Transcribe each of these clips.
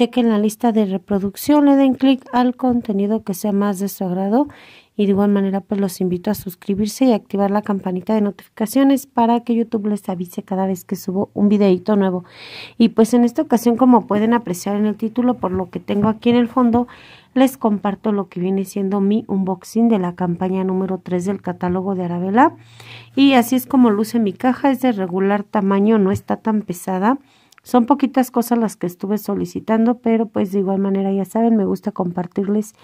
chequen la lista de reproducción, le den clic al contenido que sea más de su agrado y de igual manera pues los invito a suscribirse y activar la campanita de notificaciones para que YouTube les avise cada vez que subo un videito nuevo. Y pues en esta ocasión como pueden apreciar en el título por lo que tengo aquí en el fondo les comparto lo que viene siendo mi unboxing de la campaña número 3 del catálogo de Arabella y así es como luce mi caja, es de regular tamaño, no está tan pesada son poquitas cosas las que estuve solicitando, pero pues de igual manera ya saben, me gusta compartirles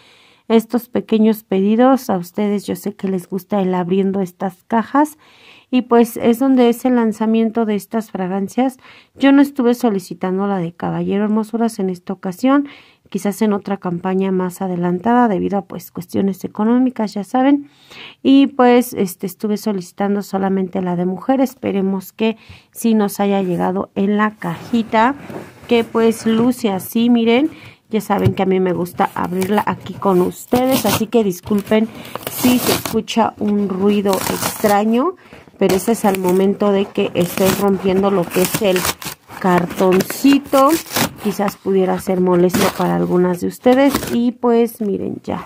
estos pequeños pedidos. A ustedes yo sé que les gusta el abriendo estas cajas y pues es donde es el lanzamiento de estas fragancias. Yo no estuve solicitando la de Caballero Hermosuras en esta ocasión quizás en otra campaña más adelantada debido a pues cuestiones económicas, ya saben. Y pues este estuve solicitando solamente la de mujer, esperemos que sí nos haya llegado en la cajita que pues luce así, miren. Ya saben que a mí me gusta abrirla aquí con ustedes, así que disculpen si se escucha un ruido extraño, pero ese es al momento de que estoy rompiendo lo que es el cartoncito quizás pudiera ser molesto para algunas de ustedes y pues miren ya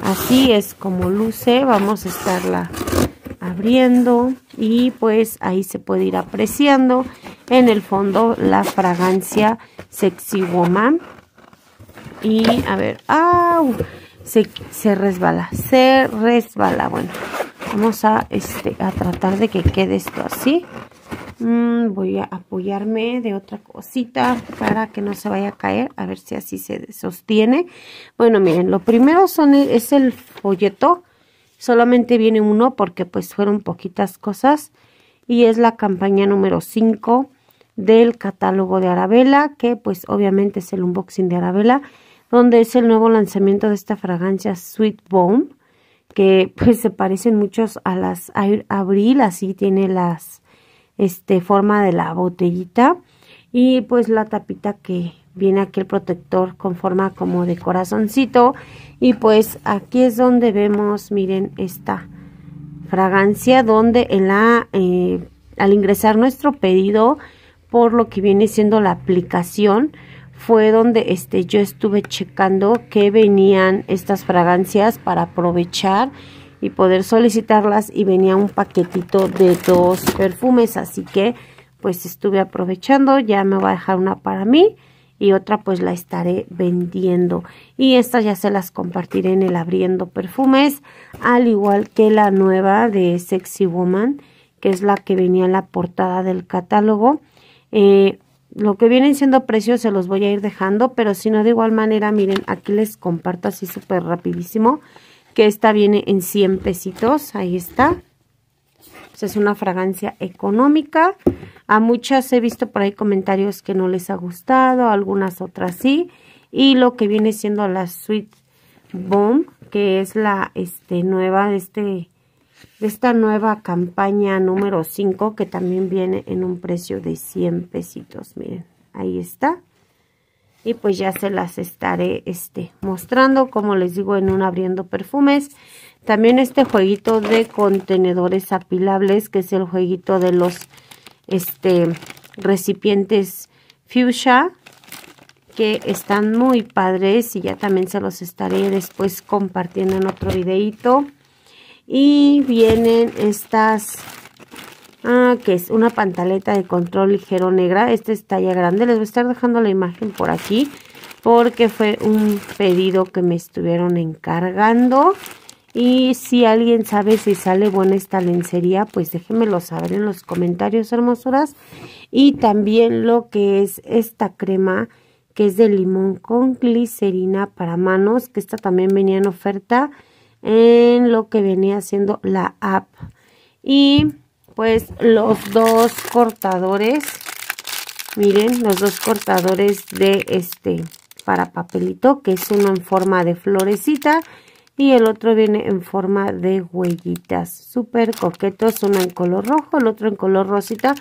así es como luce vamos a estarla abriendo y pues ahí se puede ir apreciando en el fondo la fragancia sexy woman y a ver ¡au! Se, resbala se resbala bueno vamos a este a tratar de que quede esto así Mm, voy a apoyarme de otra cosita para que no se vaya a caer. A ver si así se sostiene. Bueno, miren, lo primero son es el folleto. Solamente viene uno porque pues fueron poquitas cosas. Y es la campaña número 5 del catálogo de Arabella, que pues obviamente es el unboxing de Arabella, donde es el nuevo lanzamiento de esta fragancia Sweet Bomb, que pues se parecen muchos a las Abril, así tiene las este forma de la botellita y pues la tapita que viene aquí el protector con forma como de corazoncito y pues aquí es donde vemos miren esta fragancia donde en la eh, al ingresar nuestro pedido por lo que viene siendo la aplicación fue donde este yo estuve checando que venían estas fragancias para aprovechar y poder solicitarlas y venía un paquetito de dos perfumes así que pues estuve aprovechando ya me va a dejar una para mí y otra pues la estaré vendiendo y estas ya se las compartiré en el abriendo perfumes al igual que la nueva de sexy woman que es la que venía en la portada del catálogo eh, lo que vienen siendo precios se los voy a ir dejando pero si no de igual manera miren aquí les comparto así súper rapidísimo que esta viene en 100 pesitos, ahí está. Pues es una fragancia económica. A muchas he visto por ahí comentarios que no les ha gustado, algunas otras sí. Y lo que viene siendo la Sweet Bomb, que es la este, nueva de, este, de esta nueva campaña número 5, que también viene en un precio de 100 pesitos. Miren, ahí está y pues ya se las estaré este, mostrando, como les digo, en un abriendo perfumes. También este jueguito de contenedores apilables, que es el jueguito de los este, recipientes fuchsia, que están muy padres y ya también se los estaré después compartiendo en otro videito. Y vienen estas Ah, que es una pantaleta de control ligero negra. Esta es talla grande. Les voy a estar dejando la imagen por aquí. Porque fue un pedido que me estuvieron encargando. Y si alguien sabe si sale buena esta lencería, pues déjenmelo saber en los comentarios, hermosuras. Y también lo que es esta crema, que es de limón con glicerina para manos, que esta también venía en oferta en lo que venía haciendo la app. Y pues los dos cortadores miren los dos cortadores de este para papelito que es uno en forma de florecita y el otro viene en forma de huellitas súper coquetos uno en color rojo el otro en color rosita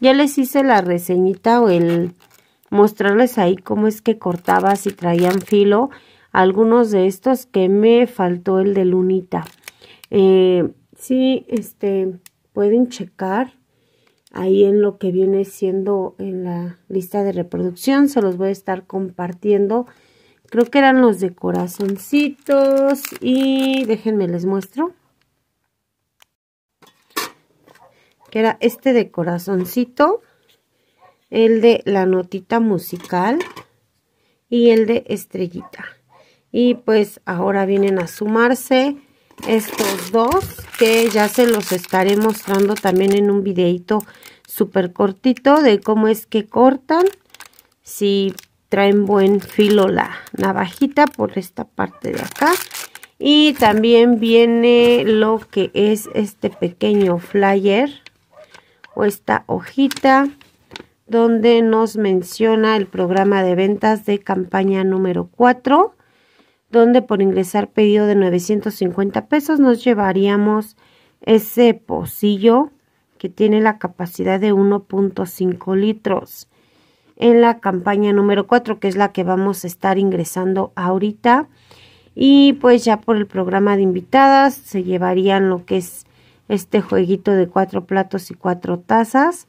ya les hice la reseñita o el mostrarles ahí cómo es que cortaba si traían filo algunos de estos que me faltó el de lunita eh, sí este pueden checar ahí en lo que viene siendo en la lista de reproducción. Se los voy a estar compartiendo. Creo que eran los de corazoncitos y déjenme les muestro. Que era este de corazoncito, el de la notita musical y el de estrellita. Y pues ahora vienen a sumarse estos dos que ya se los estaré mostrando también en un videito súper cortito de cómo es que cortan si traen buen filo la navajita por esta parte de acá y también viene lo que es este pequeño flyer o esta hojita donde nos menciona el programa de ventas de campaña número 4 donde por ingresar pedido de 950 pesos nos llevaríamos ese pocillo que tiene la capacidad de 1.5 litros. En la campaña número 4, que es la que vamos a estar ingresando ahorita. Y pues ya por el programa de invitadas se llevarían lo que es este jueguito de cuatro platos y cuatro tazas.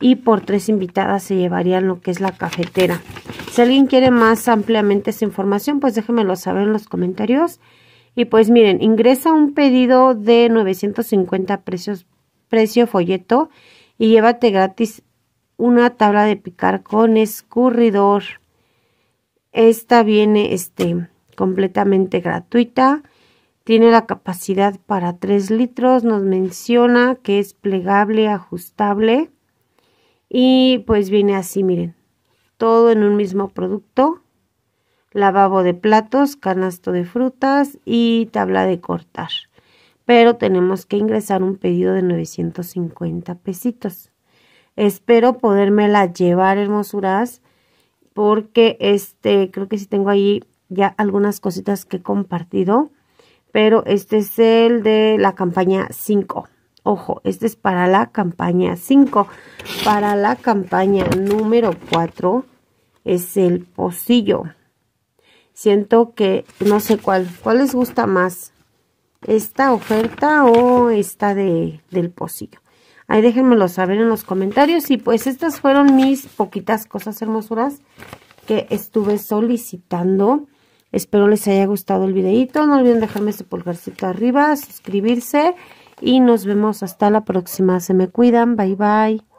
Y por tres invitadas se llevarían lo que es la cafetera. Si alguien quiere más ampliamente esa información, pues déjenmelo saber en los comentarios. Y pues miren, ingresa un pedido de 950 precios, precio folleto y llévate gratis una tabla de picar con escurridor. Esta viene este, completamente gratuita. Tiene la capacidad para 3 litros. Nos menciona que es plegable, ajustable. Y pues viene así, miren todo en un mismo producto, lavabo de platos, canasto de frutas y tabla de cortar. Pero tenemos que ingresar un pedido de 950 pesitos. Espero podérmela llevar, hermosuras, porque este, creo que sí tengo ahí ya algunas cositas que he compartido. Pero este es el de la campaña 5. Ojo, este es para la campaña 5. Para la campaña número 4 es el pocillo. Siento que no sé cuál, cuál les gusta más, esta oferta o esta de, del pocillo. Ahí déjenmelo saber en los comentarios. Y pues estas fueron mis poquitas cosas hermosuras que estuve solicitando. Espero les haya gustado el videito. No olviden dejarme ese pulgarcito arriba, suscribirse y nos vemos hasta la próxima. Se me cuidan. Bye, bye.